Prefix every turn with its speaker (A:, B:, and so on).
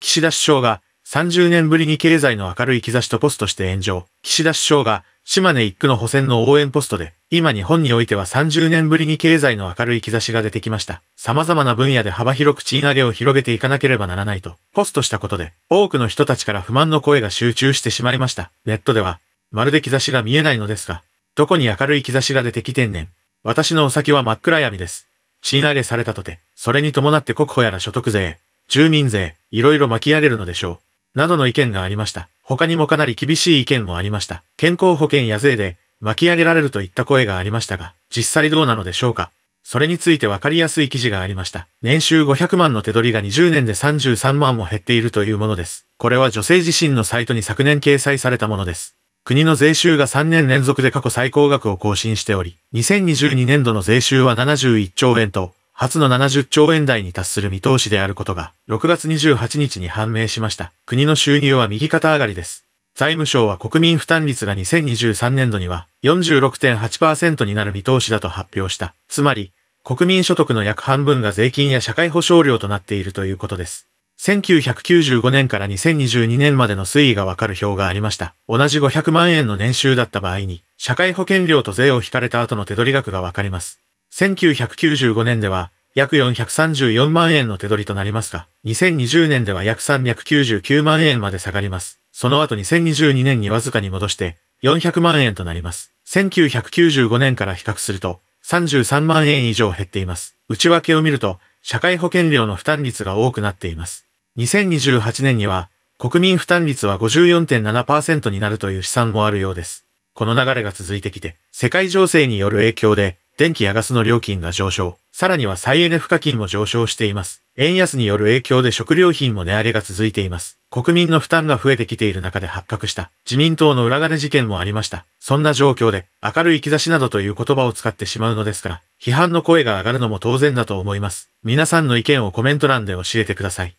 A: 岸田首相が30年ぶりに経済の明るい兆しとポストして炎上。岸田首相が島根一区の補選の応援ポストで、今日本においては30年ぶりに経済の明るい兆しが出てきました。様々な分野で幅広く賃上げを広げていかなければならないと、ポストしたことで、多くの人たちから不満の声が集中してしまいました。ネットでは、まるで兆しが見えないのですが、どこに明るい兆しが出てきてんねん。私のお先は真っ暗闇です。賃上げされたとて、それに伴って国保やら所得税、住民税、いろいろ巻き上げるのでしょう。などの意見がありました。他にもかなり厳しい意見もありました。健康保険や税で巻き上げられるといった声がありましたが、実際どうなのでしょうか。それについてわかりやすい記事がありました。年収500万の手取りが20年で33万も減っているというものです。これは女性自身のサイトに昨年掲載されたものです。国の税収が3年連続で過去最高額を更新しており、2022年度の税収は71兆円と、初の70兆円台に達する見通しであることが、6月28日に判明しました。国の収入は右肩上がりです。財務省は国民負担率が2023年度には46.8%になる見通しだと発表した。つまり、国民所得の約半分が税金や社会保障料となっているということです。1995年から2022年までの推移がわかる表がありました。同じ500万円の年収だった場合に、社会保険料と税を引かれた後の手取り額がわかります。1995年では約434万円の手取りとなりますが、2020年では約399万円まで下がります。その後2022年にわずかに戻して400万円となります。1995年から比較すると33万円以上減っています。内訳を見ると、社会保険料の負担率が多くなっています。2028年には、国民負担率は54.7%になるという試算もあるようです。この流れが続いてきて、世界情勢による影響で、電気やガスの料金が上昇、さらには再エネ付加金も上昇しています。円安による影響で食料品も値上げが続いています。国民の負担が増えてきている中で発覚した自民党の裏金事件もありました。そんな状況で明るい兆しなどという言葉を使ってしまうのですから、批判の声が上がるのも当然だと思います。皆さんの意見をコメント欄で教えてください。